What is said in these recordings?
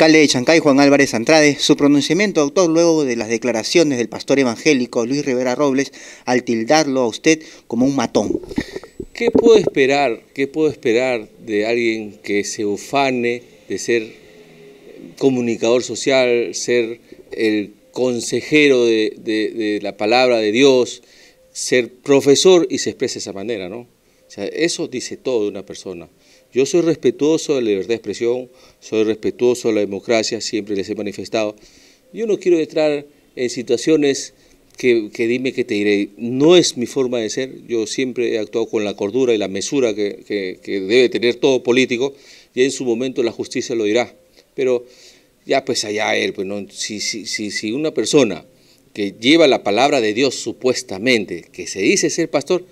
alcalde de Chancay, Juan Álvarez Andrade, su pronunciamiento autor luego de las declaraciones del pastor evangélico Luis Rivera Robles al tildarlo a usted como un matón. ¿Qué puedo esperar? ¿Qué puedo esperar de alguien que se ufane de ser comunicador social, ser el consejero de, la palabra de Dios, ser profesor y se expresa de esa manera, ¿no? eso dice todo de una persona. Yo soy respetuoso de la libertad de expresión, soy respetuoso de la democracia, siempre les he manifestado. Yo no quiero entrar en situaciones que, dime que te diré. No es mi forma de ser, yo siempre he actuado con la cordura y la mesura que, debe tener todo político y en su momento la justicia lo dirá. Pero ya pues allá él, pues no, si, si, si una persona que lleva la palabra de Dios supuestamente, que se dice ser pastor,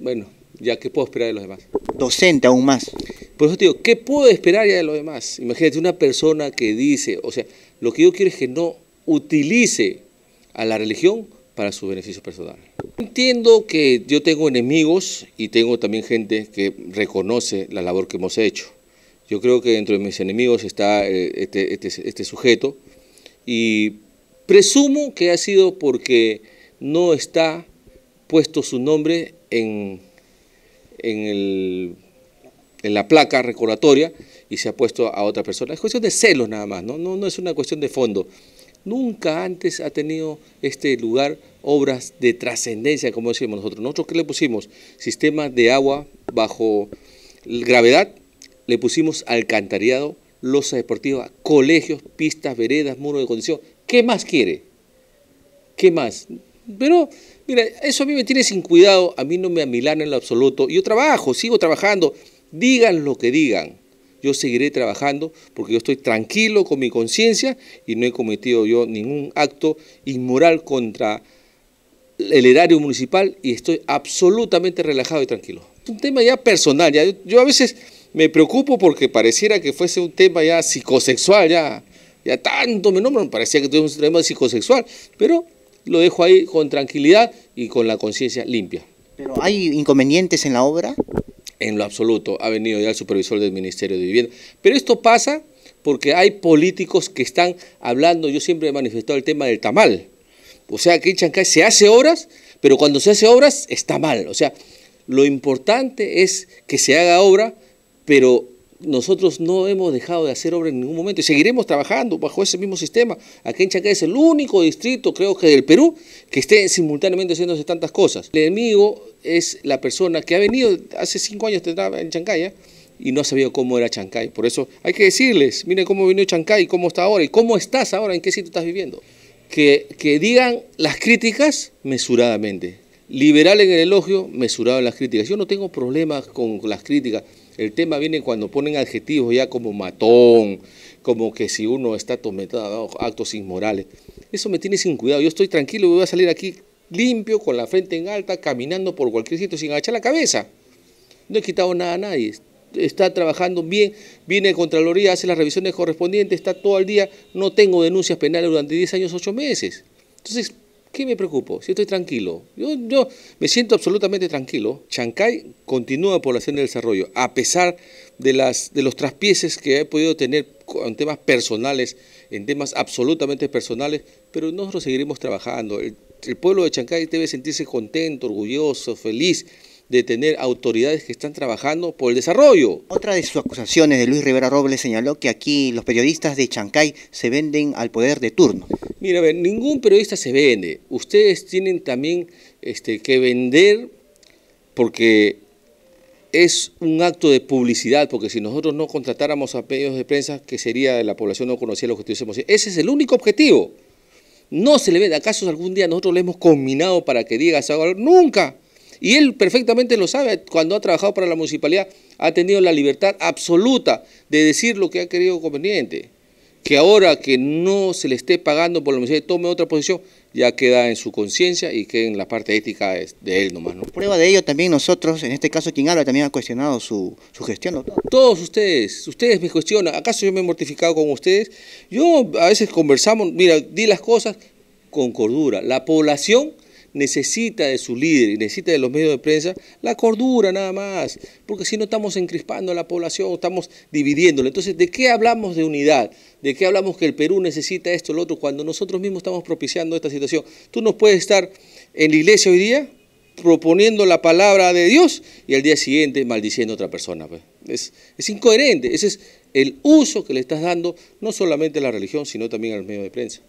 bueno, ya qué puedo esperar de los demás. Docente aún más. Por eso te digo, ¿qué puedo esperar ya de los demás? Imagínate una persona que dice, o sea, lo que yo quiero es que no utilice a la religión para su beneficio personal. Entiendo que yo tengo enemigos y tengo también gente que reconoce la labor que hemos hecho. Yo creo que dentro de mis enemigos está eh, este, este, este sujeto y presumo que ha sido porque no está puesto su nombre en en, el, en la placa recordatoria y se ha puesto a otra persona. Es cuestión de celos nada más, ¿no? No, no es una cuestión de fondo. Nunca antes ha tenido este lugar obras de trascendencia, como decimos nosotros. Nosotros, ¿qué le pusimos? Sistema de agua bajo gravedad, le pusimos alcantarillado, losa deportiva, colegios, pistas, veredas, muro de condición. ¿Qué más quiere? ¿Qué más? Pero Mira, eso a mí me tiene sin cuidado, a mí no me amilana en lo absoluto. Yo trabajo, sigo trabajando, digan lo que digan. Yo seguiré trabajando porque yo estoy tranquilo con mi conciencia y no he cometido yo ningún acto inmoral contra el erario municipal y estoy absolutamente relajado y tranquilo. Es un tema ya personal, ya. yo a veces me preocupo porque pareciera que fuese un tema ya psicosexual, ya, ya tanto me nombran, parecía que tuviera un tema psicosexual, pero lo dejo ahí con tranquilidad y con la conciencia limpia. ¿Pero hay inconvenientes en la obra? En lo absoluto, ha venido ya el supervisor del Ministerio de Vivienda. Pero esto pasa porque hay políticos que están hablando, yo siempre he manifestado el tema del tamal. O sea, aquí en Chancay se hace obras, pero cuando se hace obras está mal. O sea, lo importante es que se haga obra, pero nosotros no hemos dejado de hacer obra en ningún momento y seguiremos trabajando bajo ese mismo sistema. Aquí en Chancay es el único distrito, creo que del Perú, que esté simultáneamente haciéndose tantas cosas. El enemigo es la persona que ha venido hace cinco años en Chancay ¿eh? y no ha sabido cómo era Chancay. Por eso hay que decirles, miren cómo vino Chancay, cómo está ahora y cómo estás ahora, en qué sitio estás viviendo. que digan las críticas mesuradamente, liberal en el elogio, mesurado en las críticas. Yo no tengo problemas con las críticas. El tema viene cuando ponen adjetivos ya como matón, como que si uno está a actos inmorales. Eso me tiene sin cuidado. Yo estoy tranquilo, voy a salir aquí limpio, con la frente en alta, caminando por cualquier sitio sin agachar la cabeza. No he quitado nada a nadie. Está trabajando bien, viene la Contraloría, hace las revisiones correspondientes, está todo el día. No tengo denuncias penales durante 10 años, 8 meses. Entonces, ¿Qué me preocupo? Si estoy tranquilo. Yo, yo me siento absolutamente tranquilo. Chancay continúa por la senda desarrollo, a pesar de, las, de los traspieces que he podido tener en temas personales, en temas absolutamente personales, pero nosotros seguiremos trabajando. el pueblo de Chancay debe sentirse contento, orgulloso, feliz de tener autoridades que están trabajando por el desarrollo. Otra de sus acusaciones de Luis Rivera Robles señaló que aquí los periodistas de Chancay se venden al poder de turno. Mira, a ver, ningún periodista se vende. Ustedes tienen también este, que vender porque es un acto de publicidad, porque si nosotros no contratáramos a medios de prensa, que sería la población no conocía que objetivos tuviésemos? Ese es el único objetivo. No se le vende. ¿Acaso algún día nosotros le hemos combinado para que diga algo? Nunca. Y él perfectamente lo sabe, cuando ha trabajado para la municipalidad, ha tenido la libertad absoluta de decir lo que ha querido conveniente que ahora que no se le esté pagando por la universidad tome otra posición, ya queda en su conciencia y que en la parte ética es de él nomás. Prueba de ello también nosotros, en este caso quien habla también ha cuestionado su, gestión. Todos ustedes, ustedes me cuestionan, ¿acaso yo me he mortificado con ustedes? Yo a veces conversamos, mira, di las cosas con cordura. La población necesita de su líder y necesita de los medios de prensa la cordura nada más, porque si no estamos encrispando a la población, estamos dividiéndola. Entonces, ¿de qué hablamos de unidad? ¿De qué hablamos que el Perú necesita esto, lo otro, cuando nosotros mismos estamos propiciando esta situación? Tú no puedes estar en la iglesia hoy día proponiendo la palabra de Dios y al día siguiente maldiciendo a otra persona. Pues. Es, es incoherente. Ese es el uso que le estás dando no solamente a la religión, sino también al medio de prensa.